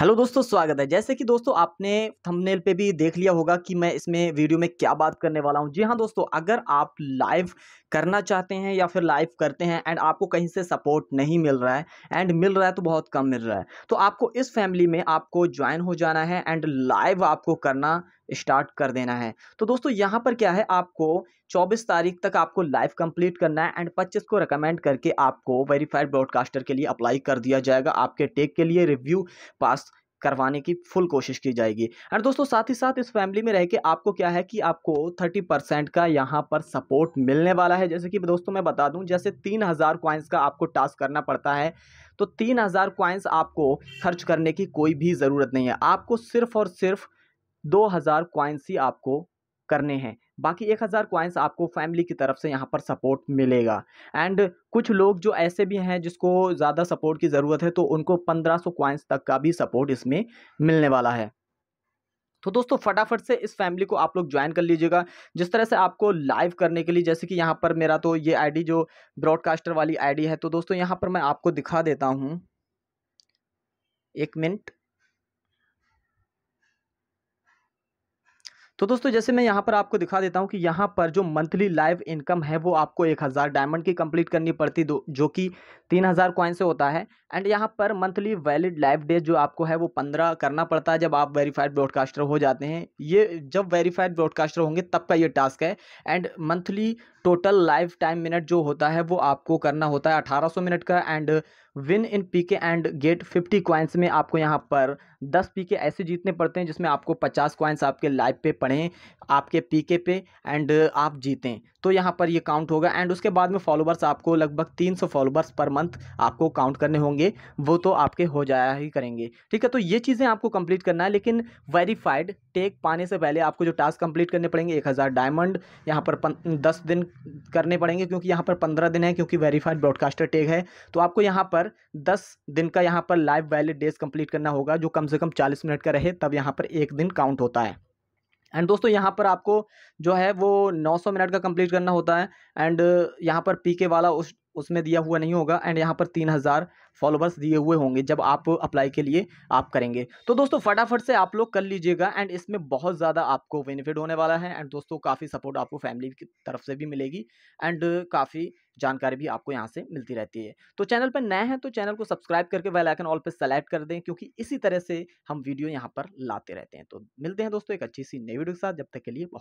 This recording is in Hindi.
हेलो दोस्तों स्वागत है जैसे कि दोस्तों आपने थंबनेल पे भी देख लिया होगा कि मैं इसमें वीडियो में क्या बात करने वाला हूं जी हाँ दोस्तों अगर आप लाइव करना चाहते हैं या फिर लाइव करते हैं एंड आपको कहीं से सपोर्ट नहीं मिल रहा है एंड मिल रहा है तो बहुत कम मिल रहा है तो आपको इस फैमिली में आपको ज्वाइन हो जाना है एंड लाइव आपको करना स्टार्ट कर देना है तो दोस्तों यहाँ पर क्या है आपको 24 तारीख तक आपको लाइव कंप्लीट करना है एंड 25 को रिकमेंड करके आपको वेरीफाइड ब्रॉडकास्टर के लिए अप्लाई कर दिया जाएगा आपके टेक के लिए रिव्यू पास करवाने की फुल कोशिश की जाएगी एंड दोस्तों साथ ही साथ इस फैमिली में रह के आपको क्या है कि आपको थर्टी परसेंट का यहाँ पर सपोर्ट मिलने वाला है जैसे कि दोस्तों मैं बता दूँ जैसे तीन हज़ार क्वाइंस का आपको टास्क करना पड़ता है तो तीन हज़ार क्वाइंस आपको खर्च करने की कोई भी ज़रूरत नहीं है आपको सिर्फ और सिर्फ दो हज़ार क्वाइंस ही आपको करने हैं बाकी एक हज़ार क्वाइंस आपको फैमिली की तरफ से यहाँ पर सपोर्ट मिलेगा एंड कुछ लोग जो ऐसे भी हैं जिसको ज़्यादा सपोर्ट की ज़रूरत है तो उनको पंद्रह सौ क्वाइंस तक का भी सपोर्ट इसमें मिलने वाला है तो दोस्तों फटाफट से इस फैमिली को आप लोग ज्वाइन कर लीजिएगा जिस तरह से आपको लाइव करने के लिए जैसे कि यहाँ पर मेरा तो ये आईडी जो ब्रॉडकास्टर वाली आईडी है तो दोस्तों यहाँ पर मैं आपको दिखा देता हूँ एक मिनट तो दोस्तों जैसे मैं यहाँ पर आपको दिखा देता हूँ कि यहाँ पर जो मंथली लाइव इनकम है वो आपको एक हज़ार डायमंड की कंप्लीट करनी पड़ती दो जो कि तीन हज़ार कॉइन से होता है एंड यहाँ पर मंथली वैलिड लाइव डे जो आपको है वो पंद्रह करना पड़ता है जब आप वेरीफाइड ब्रॉडकास्टर हो जाते हैं ये जब वेरीफाइड ब्रॉडकास्टर होंगे तब का ये टास्क है and monthly total life time minute जो होता है वो आपको करना होता है अठारह मिनट का and win in PK and get 50 coins में आपको यहाँ पर 10 पीके ऐसे जीतने पड़ते हैं जिसमें आपको 50 कॉइन्स आपके लाइव पे पड़े चढ़ें आपके पीके पे एंड आप जीतें तो यहाँ पर ये काउंट होगा एंड उसके बाद में फॉलोवर्स आपको लगभग 300 फॉलोवर्स पर मंथ आपको काउंट करने होंगे वो तो आपके हो जाया ही करेंगे ठीक है तो ये चीज़ें आपको कंप्लीट करना है लेकिन वेरीफाइड टेक पाने से पहले आपको जो टास्क कंप्लीट करने पड़ेंगे एक हज़ार डायमंड यहाँ पर पन, दस दिन करने पड़ेंगे क्योंकि यहाँ पर पंद्रह दिन है क्योंकि वेरीफाइड ब्रॉडकास्टर टेक है तो आपको यहाँ पर दस दिन का यहाँ पर लाइव वैलिड डेज कंप्लीट करना होगा जो कम से कम चालीस मिनट का रहे तब यहाँ पर एक दिन काउंट होता है एंड दोस्तों यहाँ पर आपको जो है वो 900 मिनट का कंप्लीट करना होता है एंड यहाँ पर पीके वाला उस उसमें दिया हुआ नहीं होगा एंड यहाँ पर तीन हज़ार फॉलोवर्स दिए हुए होंगे जब आप अप्लाई के लिए आप करेंगे तो दोस्तों फटाफट से आप लोग कर लीजिएगा एंड इसमें बहुत ज़्यादा आपको बेनिफिट होने वाला है एंड दोस्तों काफ़ी सपोर्ट आपको फैमिली की तरफ से भी मिलेगी एंड काफ़ी जानकारी भी आपको यहाँ से मिलती रहती है तो चैनल पर नए हैं तो चैनल को सब्सक्राइब करके वेल आइकन ऑल पर सेलेक्ट कर दें क्योंकि इसी तरह से हम वीडियो यहाँ पर लाते रहते हैं तो मिलते हैं दोस्तों एक अच्छी सी नई वीडियो के साथ जब तक के लिए बहुत